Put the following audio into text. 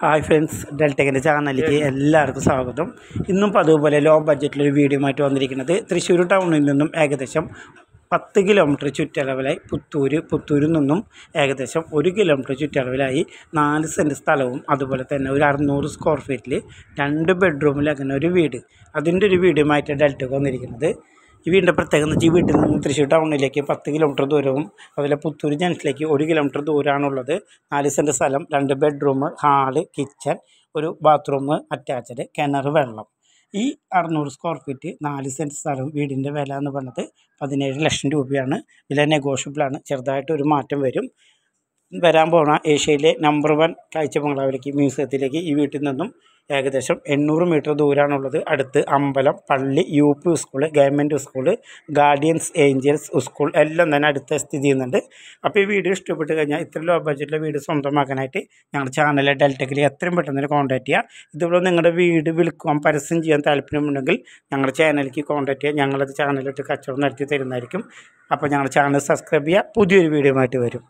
hi friends ഡെൽറ്റെക്കിൻ്റെ ചാനലിലേക്ക് എല്ലാവർക്കും സ്വാഗതം ഇന്നും പതുപോലെ ലോ ബഡ്ജറ്റിലൊരു വീഡിയോ ആയിട്ട് വന്നിരിക്കുന്നത് തൃശ്ശൂർ ടൗണിൽ നിന്നും ഏകദേശം പത്ത് കിലോമീറ്റർ ചുറ്റളവിലായി പുത്തൂര് പുത്തൂരിൽ നിന്നും ഏകദേശം ഒരു കിലോമീറ്റർ ചുറ്റളവിലായി നാല് സെൻറ്റ് സ്ഥലവും അതുപോലെ തന്നെ ഒരു അറുന്നൂറ് സ്ക്വയർ ഫീറ്റിൽ രണ്ട് ബെഡ്റൂമിൽ അങ്ങനെ ഒരു വീട് അതിൻ്റെ ഒരു വീഡിയോ ആയിട്ട് ഡെൽറ്റക്ക് വന്നിരിക്കുന്നത് ഈ വീടിൻ്റെ എന്ന് വെച്ചാൽ ഈ വീട്ടിൽ നിന്ന് തൃശ്ശൂർ ടൗണിലേക്ക് പത്ത് കിലോമീറ്റർ ദൂരവും അതുപോലെ പുത്തൂർ ജംഗ്ഷനിലേക്ക് ഒരു കിലോമീറ്റർ ദൂരമാണുള്ളത് നാല് സെൻറ്റ് സ്ഥലം രണ്ട് ബെഡ്റൂം ഹാള് കിച്ചൺ ഒരു ബാത്റൂം അറ്റാച്ച്ഡ് കിണർ വെള്ളം ഈ അറുന്നൂറ് സ്ക്വയർ ഫീറ്റ് നാല് സെൻറ്റ് സ്ഥലം വീടിൻ്റെ വില എന്ന് പറഞ്ഞത് പതിനേഴ് ലക്ഷം രൂപയാണ് വില നെഗോഷ്യബിളാണ് ചെറുതായിട്ട് ഒരു മാറ്റം വരും വരാൻ പോണ ഏഷ്യയിലെ നമ്പർ വൺ കാഴ്ചബംഗ്ലാവിലേക്ക് മ്യൂസിയത്തിലേക്ക് ഈ വീട്ടിൽ നിന്നും ഏകദേശം എണ്ണൂറ് മീറ്റർ ദൂരമാണുള്ളത് അടുത്ത് അമ്പലം പള്ളി U P school government school Guardians Angels school എല്ലാം തന്നെ അടുത്ത് സ്ഥിതി ചെയ്യുന്നുണ്ട് അപ്പോൾ ഈ വീഡിയോ ഇഷ്ടപ്പെട്ട് കഴിഞ്ഞാൽ ഇത്ര ലോ ബഡ്ജറ്റിലെ വീട് സ്വന്തമാക്കാനായിട്ട് ഞങ്ങളുടെ ചാനലിലെ ഡെൽറ്റക്കിൽ എത്രയും പെട്ടെന്ന് തന്നെ കോൺടാക്റ്റ് ചെയ്യുക ഇതുപോലെ നിങ്ങളുടെ വീട് വിൽക്കുവാൻ പരസ്യം ചെയ്യാൻ താല്പര്യമുണ്ടെങ്കിൽ ഞങ്ങളുടെ ചാനലിലേക്ക് കോൺടാക്റ്റ് ചെയ്യുക ഞങ്ങളത് ചാനലിലോട്ട് കച്ചവടം നടത്തി തരുന്നതായിരിക്കും അപ്പോൾ ഞങ്ങളുടെ ചാനൽ സബ്സ്ക്രൈബ് ചെയ്യുക പുതിയൊരു വീഡിയോ ആയിട്ട് വരും